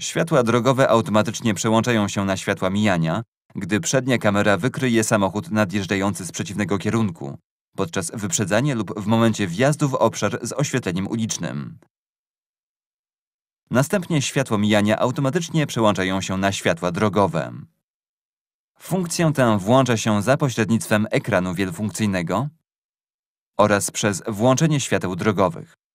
Światła drogowe automatycznie przełączają się na światła mijania, gdy przednia kamera wykryje samochód nadjeżdżający z przeciwnego kierunku, podczas wyprzedzania lub w momencie wjazdu w obszar z oświetleniem ulicznym. Następnie światło mijania automatycznie przełączają się na światła drogowe. Funkcję tę włącza się za pośrednictwem ekranu wielfunkcyjnego oraz przez włączenie świateł drogowych.